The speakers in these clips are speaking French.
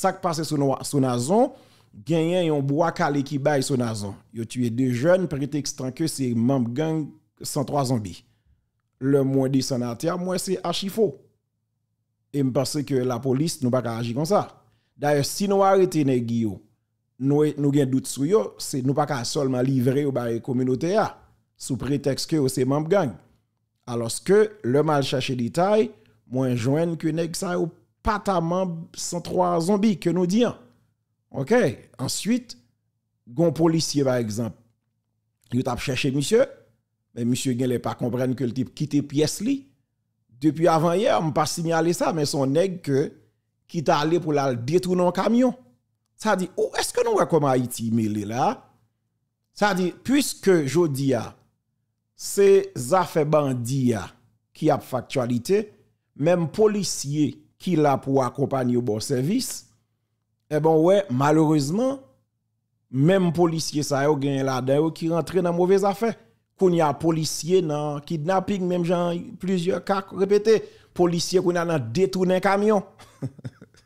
ça qui passe sur Sonazon, gagné un bois calé qui baille Sonazon. Yo tué deux jeunes prétextant que c'est membre gang 103 zombies. Le moins des sénateurs, moi c'est archi Et me pense que la police nous pas agir comme ça. D'ailleurs, si nous arrêtons les guillots, nous avons e- des doutes sur eux, c'est nous pas seulement livrer aux communauté sous prétexte que c'est membre gang. Alors que le mal cherché détail, moins jeune que nèg ça sans trois zombies que nous disons. OK. Ensuite, gon policier, par exemple, il a cherché monsieur, mais monsieur ne pas comprendre que le type quitté pièce li. Depuis avant hier, on pas signalé ça, mais son nègre que qui t'a allé pour la détourner en camion. Ça dit, oh, est-ce que nous va comme Haïti mêlé là? Ça dit, puisque dis c'est affaires bandits qui a factualité, même policiers qui là pour accompagner au bon service, eh bon ouais, malheureusement, même policier ça yo gagné là dedans qui rentrent dans mauvaise affaire. Qu'on y a policier dans kidnapping même genre plusieurs cas répétés, policier qu'on a détourné un camion.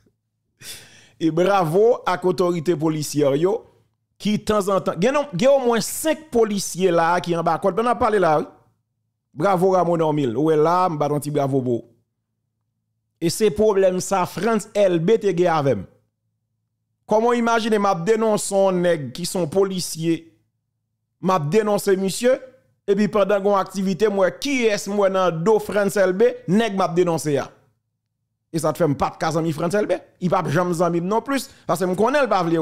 et bravo à l'autorité policière yo qui de temps en temps, il y a au moins 5 policiers là qui en bas, on a parlé là. Bravo Ramon Ormil, ouais là, m'badon bravo beau. Et ces problèmes, ça, France LB te avec. Comment imaginer, m'a dénoncé un nègre qui sont policiers, m'a dénoncé monsieur, et puis pendant une activité, moi, qui est-ce moi dans dos France LB, nègre m'a dénoncé Et ça te fait pas de cas ami France LB. Il pas jamais ami non plus, parce que je connais pas vle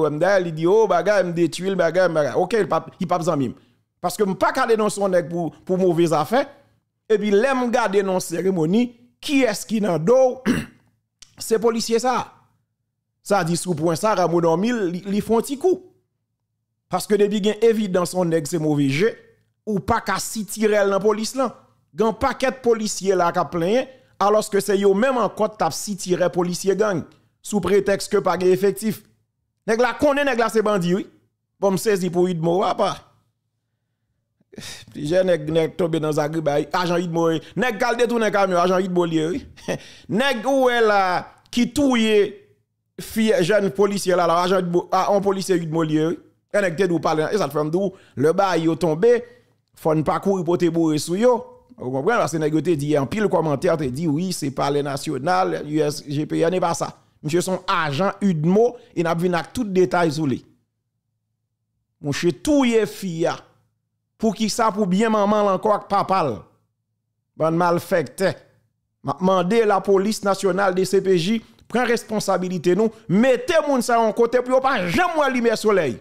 il dit oh bagarre, me détruit le bagarre, OK, il pas il pas ami. Parce que me pas qu'à dénoncer un nègre pour pour mauvaise affaire. Et puis l'aime garder dans cérémonie qui est-ce qui dans dos C'est policier ça. Ça dit sous point ça Ramon il li font petit coup. Parce que depuis bigues évidence on nèg c'est mauvais jeu ou pas qu'à s'y tirer dans police là. Gan paquet policier là qui plein alors que c'est eux même en compte tap s'y policier gang sous prétexte que pas effectif. Nèg la connaît nèg la c'est bandit oui. Bon saisi pour mois pas. J'ai nèg nèg tombé dans agri agent Idmo nèg gal détourner camion agent Idmo lié nèg ou e là qui touye jeune policier là agent un policier Idmo lié e nèg tête ou parler et ça fait dou le bail yo tombé faut ne pas courir pour te bourrer sou yo vous comprenez parce que nèg te dit en pile commentaire te dit oui c'est parler national USGPN n'est pas ça monsieur son agent Idmo il n'a vu tout détail sur lui monsieur touye fille pour qui ça pour bien maman encore avec papa. Bon fait M'a demandé la police nationale des CPJ prend responsabilité nous, mettez moun ça en côté pour pas jamais lumière soleil.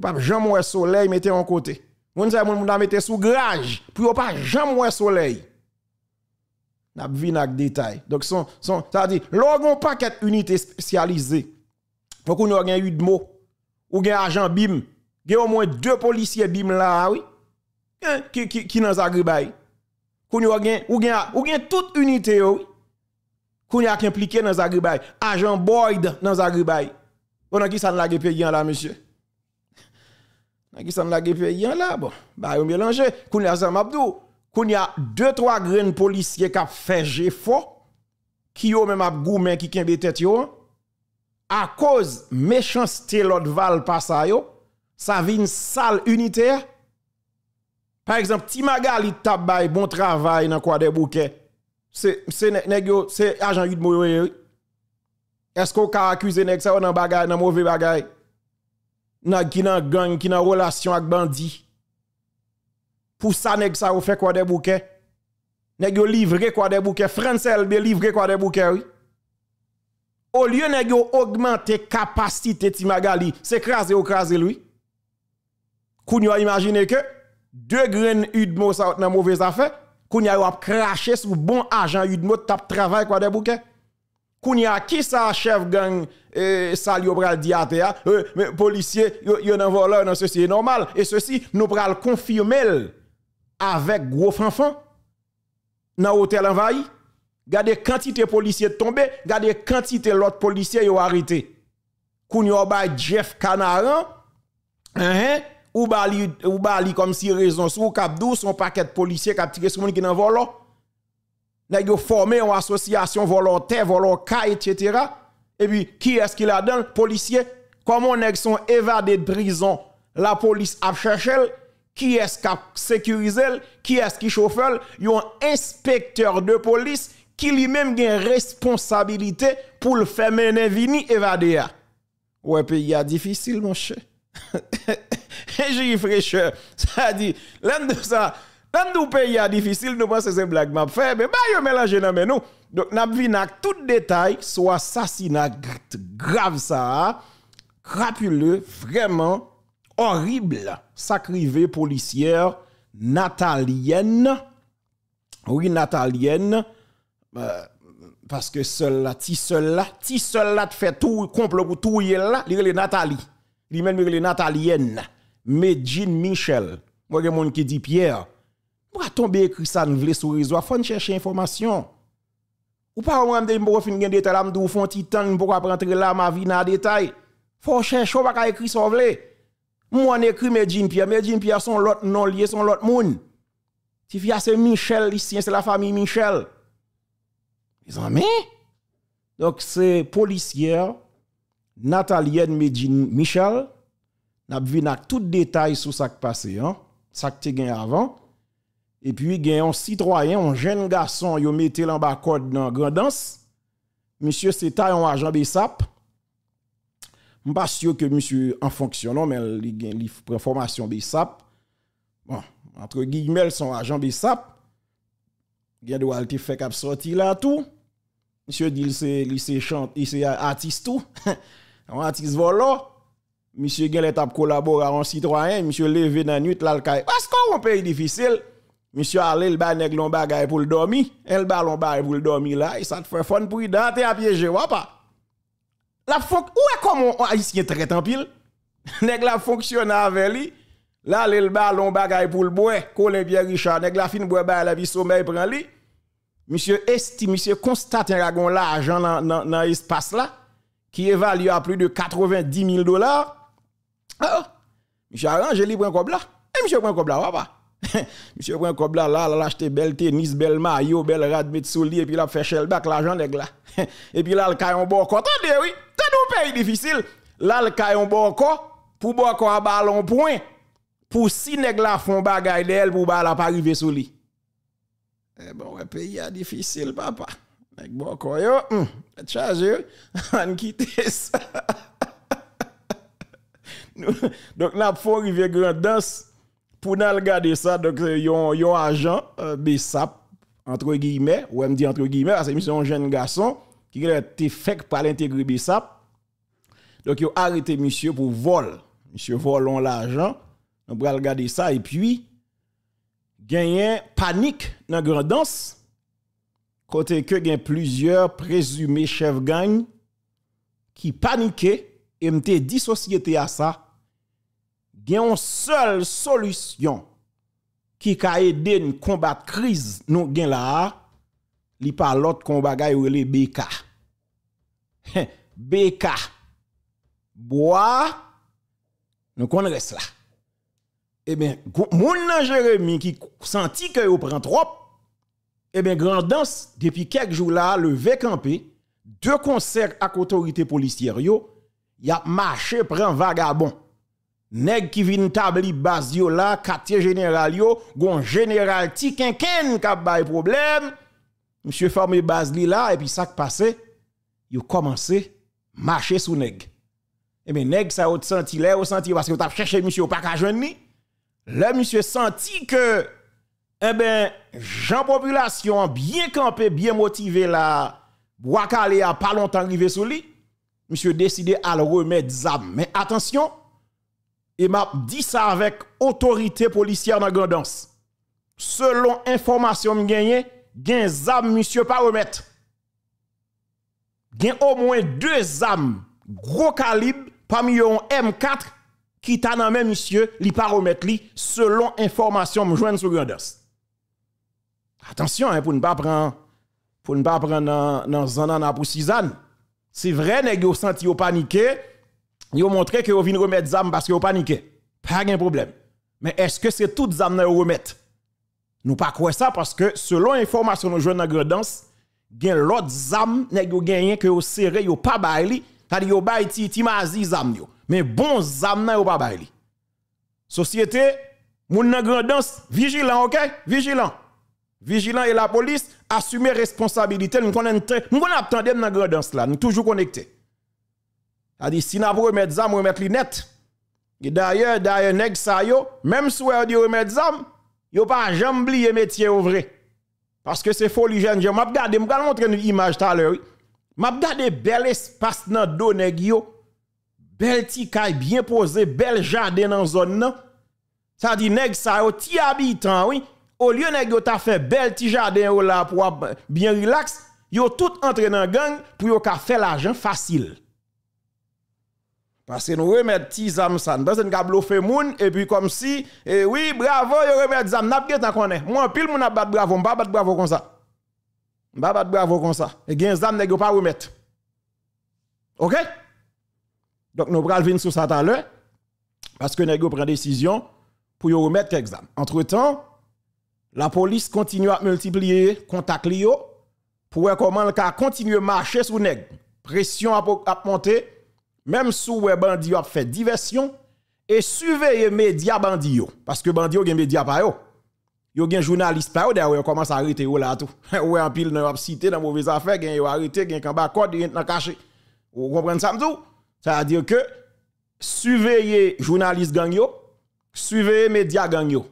pas jamais soleil mettez en côté. Moun ça moun mettre sous grage pour pas jamais soleil. N'a dans le détail. Donc son son ça dit pas paquet unité spécialisée. Pour qu'on ait eu de mots ou gen agent bim y a au moins deux policiers bim là, ah oui, qui hein? qui qui dans Zagribay. Koun a gen, ou gen, ou gen toute unité oh oui. koun yo impliqué dans Zagribay, agent Boyd dans Zagribay. On a qui ça la pays là, monsieur? On a qui ça la pays là, bon, bah yon mélange, koun a Sam Abdou, koun a deux trois graines policiers qui a fait fort qui au même a goumen qui kembe tête yo, hein? à cause méchanceté l'autre val pas ça yo, ça une salle unitaire. Par exemple, Timagali tabay bon travail dans quoi des bouquets. C'est c'est agent de Moyoye. Est-ce qu'on a accusé nèg ça dans bagay dans mauvais bagay? n'a qui dans gang, qui dans relation avec bandit. Pour ça nèg ça fait quoi des bouquets? Nèg livre livré quoi des bouquets, Français LB livre quoi des bouquets oui. Au lieu nèg yo augmenter capacité Timagali, c'est craser ou craser lui. Kounyo a imaginé que deux graines Udmo ça dans mauvaise affaire. Kounya a craché sur bon agent Udmo tap travail quoi des bouquets. Kounya, qui ça chef gang eh, salio pral diatea, hein? eh, mais policier, yon nan voleur dans ceci est normal. Et ceci, nous pral confirmer avec gros fanfan dans l'hôtel envahi. Gardez quantité policiers tombés, gardez quantité l'autre policier yon arrêté. Kounya ba Jeff Canaran, hein, hein? ou bali comme si raison sous cap dou son paquet de policiers qui tiré sur monde qui dans volo nèg yo formé une association volontaire volontaire etc. et puis qui est-ce qu'il a dans policier comment nèg sont évadé de prison la police a cherché qui est-ce qui a sécurisé qui est-ce qui chauffe un inspecteur de police qui lui-même a une responsabilité pour le faire mener vini évader ouais pays a difficile mon cher J'ai fraîcheur. Ça dit, l'un de ça, l'un de pays difficile, nous pensons que c'est blague mais fait, mais bah, yon mélange dans nous. Donc, nous vu tout détail, soit assassinat grave ça, crapuleux, vraiment horrible, sacrivé policière natalienne, oui, natalienne, euh, parce que celle-là ti là ti cela te fait tout, complot pour tout, il est là, il est Nathalie. Il même il natalienne. Medjin Mishel, mwen gen moun ki di Pierre, mwen a tombe ekri sa nou vle sou rizwa, fwen cheshe informasyon. Ou pa mwen amde mwen bo fwen gen detay la mdou, fwen titan mwen bo ap rentre la ma vi nan detay. Fwen chen chou baka ekri sa vle. Mwen ekri Medjin Pierre, Medjin Pierre son lot non liye, son lot moun. Ti fwe a se Mishel lisyen, se la fami Mishel. Mwen zanme? Dok se polisyer, Natalien Medjin Mishel, n'a vu tout détail sur ce qui passé hein qui qui gagné avant et puis gagne un citoyen un jeune garçon yo mettait en bas code dans danse. monsieur c'est un agent BSAP suis pas sûr que monsieur en fonction mais il a une formation BSAP bon entre guillemets son agent BSAP il doit te fait cap sorti là tout monsieur dit il c'est il c'est artiste tout un artiste volant monsieur Gellet a collaboré en citoyen, monsieur levé dans la nuit là Parce qu'on pays difficile, monsieur allé le bas pour le dormir, elle ballon pour le dormir là, et ça te fait fun pour identité à piéger, ou pas. La fon... où est comment on haïtien très en pile? nèg la fonctionne avec lui. Là, le ballon bagay pour le bois, Colin Pierre Richard, nèg la fin bois bagay la vie sommeil prend lui. Monsieur estime, monsieur constate un ragon l'argent dans l'espace là, qui évalue à plus de 90 000 dollars. Monsieur arrange, les prend cobla. Et eh, monsieur prend cobla, papa. monsieur prend cobla là, là, acheté bel tennis, bel maillot, bel rad, met sous et puis là, fait shellback, l'argent nèg là. et puis là, le caillon bon Attendez, oui, t'as un pays difficile. Là, le caillon bon pour bon à ballon point, pour si nèg là font bagaille d'elle, pour bal pas arriver sous lui. Eh bon, le pays est difficile, papa. Nèg bon yo, hum, chargé, on quitte ça. Donk la pou rive grandans pou nan l gade sa Donk yon ajan euh, besap Ou em di entre guime Ase misyon jen gason Ki gade te fek pal integri besap Donk yo arete misyon pou vol Misyon volon l ajan Donk bral gade sa E pwi genyen panik nan grandans Kote ke gen plusieurs prezume chev gang Ki panike E mte disosyete a sa a yon seul solution qui ka aide à combattre crise nous gen la, li pa l'autre combat bagay ou le BK. BK. bois, nous connaissons cela. Eh bien, moun nan Jérémy qui senti que vous prend trop, eh bien, danse, depuis quelques jours là, le campé, deux concerts avec autorité policière, y a marché prend vagabond nèg qui vient tabli base yo la, quartier général yo gon général ti kenken ka bay problème monsieur formé base li là et puis ça qui passé yo commencé marcher sous nèg et eh bien nèg ça yot senti là ont senti parce que t'as cherché monsieur pas ka joindre le monsieur senti que eh ben gens population bien campé bien motivé là bois calé a pas longtemps arrivé sous lui monsieur décidé à le remettre zam mais attention et m'a dit ça avec autorité policière dans Gandance. Selon information j'ai gen zam monsieur pas remettre. au moins deux âmes gros calibre parmi eux M4 qui t'a même monsieur, li pas remettre li selon information me joine sur Grandas. Attention hein, pour ne pas prendre pour ne pas prendre dans dans pour C'est vrai vous yo senti yo paniqué, ils ont montré que vous venez remettre ZAM parce que vous paniquez. Pas de problème. Mais est-ce que c'est toutes ZAM que vous remettre? Nous pas croire ça parce que selon information nous avons dans la gen l'autre ZAM nèg yo gagné que vous serré yo pas baili, t'as dit yo bail ti armes. ZAM yo. Mais bon ZAM nan yo pas baili. Société, moun nan danse vigilant, OK? Vigilant. Vigilant et la police assumer responsabilité, nous connait nous connait attendre la là, nous toujours connectés. C'est-à-dire, si n'a pas remettre zam, remettre net. Et d'ailleurs, d'ailleurs, nèg yo, même si on dit remettre zam, yo pas jamais oublié métier au vrai. Parce que c'est folie jeune, je m'a regardé, m'a montré une image tout à l'heure. M'a un bel espace dans dos un Bel petit bien posé, bel jardin dans zone là. Ça dit nèg sa yo ti habitant, oui. Au lieu de faire t'a fait bel petit jardin là pour euh, bien relax, yo tout entré dans gang pour yo faire l'argent facile. Parce que nous remettons zam ça. Nous avons bluffé moun et puis comme si, eh oui, bravo, yo remettre zam. N'a pas qu'on connaît. Moi, pile mon a bravo. pas ça. bravo comme ça. pas battre bravo comme ça. Et gen ne n'est pas remettre. Ok? Donc nous va venir sur ça tout à l'heure. Parce que nous prend décision pour nous remettre examen. Entre temps, la police continue à multiplier les contact pour voir comment le cas continue à marcher sous nèg. Pression à monter même sous les bandits ont fait diversion et surveiller médias bandits parce que bandits ont des médias pas yo. Yo gen journaliste pa yo derrière commence à arrêter yo là tout. en pile n'a cité dans mauvaise affaire gen yo arrêté gen en ba code nan caché. Vous comprenez ça tout? Ça veut dire que surveiller journaliste gang yo, surveiller médias gang yo.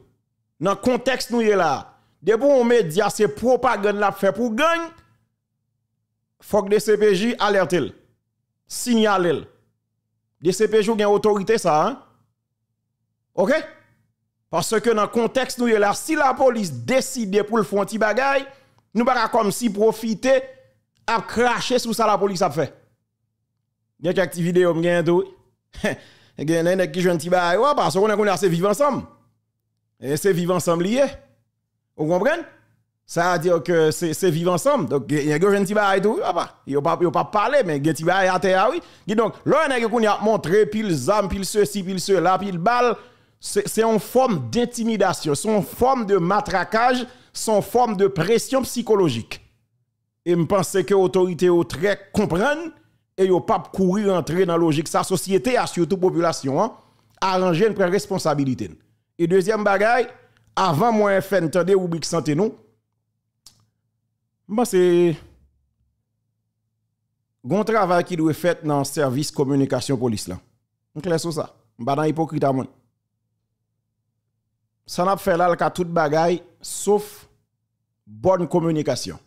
Dans contexte nous là, des bon médias c'est propagande la fait pour gang. Faut que les CPJ alertent, signalent DCPJ a une autorité ça. Hein? OK Parce que dans le contexte nous là, si la police décide pour le faire un petit bagay, nous pas comme si profiter à cracher sur ça la police a fait. Il y a quelques vidéos qui ont Il y a des qui jouent un bagay parce qu'on est assez vivre ensemble. Et c'est vivre ensemble lié. Vous comprenez ça veut dire que c'est vivre ensemble. Donc, il y a un petit bah, et tout, papa. Ah, bah, il a pas parler, mais il y a à terre, ah oui. Donc, là, on a montré pile zam, pile ceci, pile cela, pile balle. C'est une forme d'intimidation, c'est une forme de matraquage, c'est une forme de pression psychologique. Et je pense que l'autorité au très comprennent et ne pas courir entrer dans la logique. Sa société, a ah, surtout la population, hein, arranger une responsabilité. Et deuxième bagaille, avant moi, faire entendre rubrique santé nous Mwen se goun travay ki dwe fèt nan servis komunikasyon polis lan. Mwen kle sou sa, mwen ba nan hipokrita mwen. San ap fèl al ka tout bagay, souf bonn komunikasyon.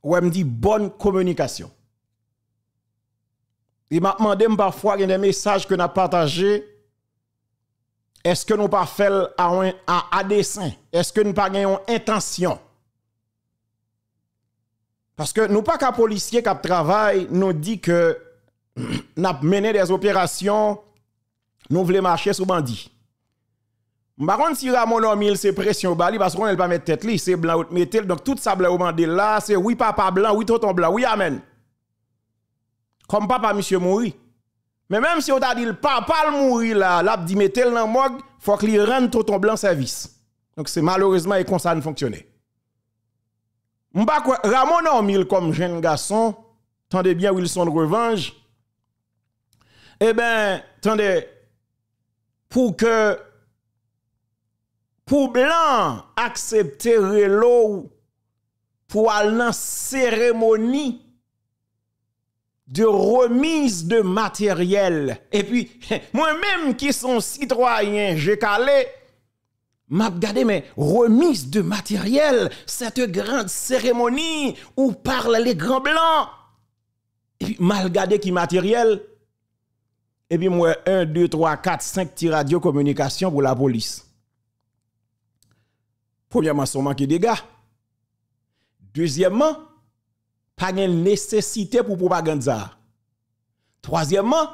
Ou mwen di bonn komunikasyon. E mwen mwande mwen pa fwa gen de mesaj ke mwen ap pataje, eske nou pa fèl an adesan, eske nou pa gen yon intasyon, Parce que nous pas qu'un policier qui travaille nous dit que n'a mené des opérations nous voulons marcher sur bandit. Par contre, si Ramon ses c'est pression bali, parce qu'on ne pas mettre tête c'est blanc ou métal, donc tout ça blanc au bandit là, c'est oui papa blanc, oui tonton blanc, oui amen. Comme papa monsieur mouri. Mais même si on t'a dit le papa le mouri là, l'a dit que dans mog, faut qu'il rende tonton blanc service. Donc c'est malheureusement et comme ça ne fonctionnait. Mpa kwa ramon an omil kom jen gason, tande bien wil son revanj, e eh ben, tande, pou ke, pou blan aksepte relo, pou al nan seremoni, de remis de materyel, e pi, mwen menm ki son sitroyen, jek ale, m'a regardé mais remise de matériel, cette grande cérémonie où parlent les grands blancs. Et puis m'a regardé qui matériel. Et puis moi 1 2 3 4 5 petits radio communication pour la police. Premièrement, son manque de dégâts. Deuxièmement, pas de nécessité pour propagande. Troisièmement,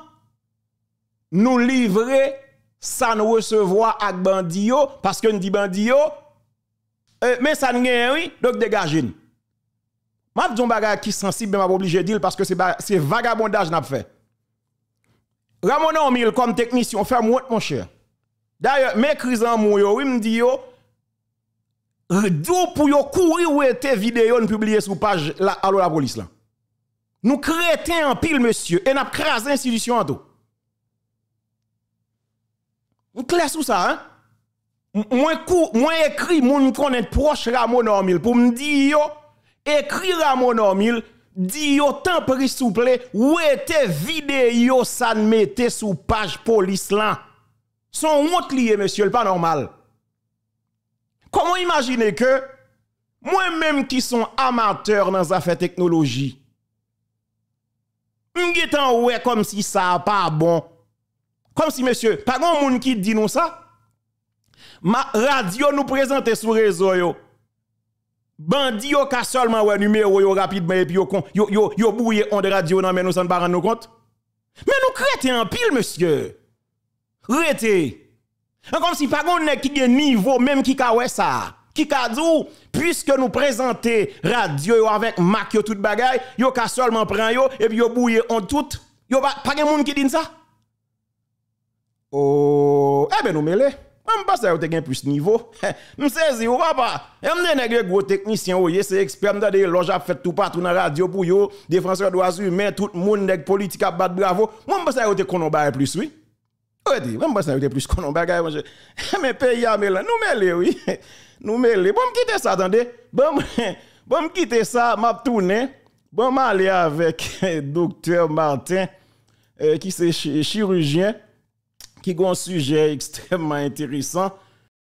nous livrer ça nous recevoir avec bandi parce que nous dit bandi euh, mais ça nous gagne hein, oui donc dégagez m'a dit bagage qui sensible mais m'a obligé dire parce que c'est vagabondage n'a fait Ramon mille comme technicien fait moi mon cher d'ailleurs mes crises en moi oui me dit yo pour yo courir ou était vidéo nous publier sur page la la police là nous créons en pile monsieur et n'a crasé institution en tout Mwen kles ou sa, mwen ekri moun konen proche ramon anmil pou mdi yo, ekri ramon anmil, di yo tan prissouple, wè te vide yo sanmè te sou page polis lan. Son wot liye, monsye, l'panormal. Komo imagine ke, mwen mèm ki son amateur nan zafè teknologi, mwen getan wè kom si sa pa bon, Comme si, monsieur, pas grand monde qui dit nous ça. Ma radio nous présente sur réseau yo. Bandi yo ka seulement un numéro yo rapidement et puis yo yo yo, yo on de radio nan mais nous s'en pas compte. Mais nous créons en pile monsieur. Rete. Comme si pas gon qui gen niveau même qui ka oué ça. Qui ka dou puisque nous présenter radio yo avec Mac yo tout bagay, yo ka seulement pren yo et puis yo bouye on tout. Yo pas pa gen moun qui dit ça. Oh, eh ben nous mêlés. on pas ça, vous avez plus niveau. Nous saisi ou papa. Et vous un gros technicien, vous c'est expert, vous avez loges à faire tout partout dans la radio pour vous, défenseur français mais tout le monde, des politique à battre bravo. on pas ça, vous avez connu plus, oui. Vous avez même pas ça, vous plus de bagage. Mais pays à nous mêlons oui. Nous mêlés. Bon, quitter ça, attendez. Bon, bon, quitter ça, m'a tourné. Bon, m'aller avec docteur Martin, euh, qui c'est chirurgien qui est un sujet extrêmement intéressant.